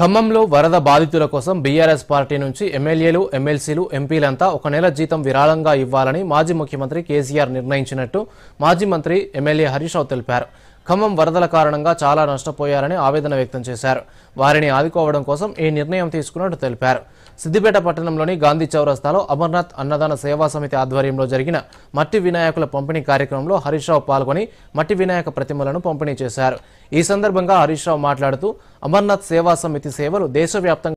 ఖమ్మంలో వరద బాధితుల కోసం బీఆర్ఎస్ పార్టీ నుంచి ఎమ్మెల్యేలు ఎమ్మెల్సీలు ఎంపీలంతా ఒక నెల జీతం విరాళంగా ఇవ్వాలని మాజీ ముఖ్యమంత్రి కేసీఆర్ నిర్ణయించినట్టు మాజీ మంత్రి ఎమ్మెల్యే హరీష్ రావు తెలిపారు ఖమ్మం వరదల కారణంగా చాలా నష్టపోయారని ఆవేదన వ్యక్తం చేశారు వారిని ఆదుకోవడం కోసం ఈ నిర్ణయం తీసుకున్నట్టు తెలిపారు సిద్దిపేట పట్టణంలోని గాంధీ చౌరస్తాలో అమర్నాథ్ అన్నదాన సేవా సమితి ఆధ్వర్యంలో జరిగిన మట్టి వినాయకుల పంపిణీ కార్యక్రమంలో హరీష్ రావు పాల్గొని మట్టి వినాయక ప్రతిమలను పంపిణీ చేశారు ఈ సందర్భంగా హరీష్ రావు మాట్లాడుతూ అమర్నాథ్ సేవా సమితి సేవలు దేశవ్యాప్తంగా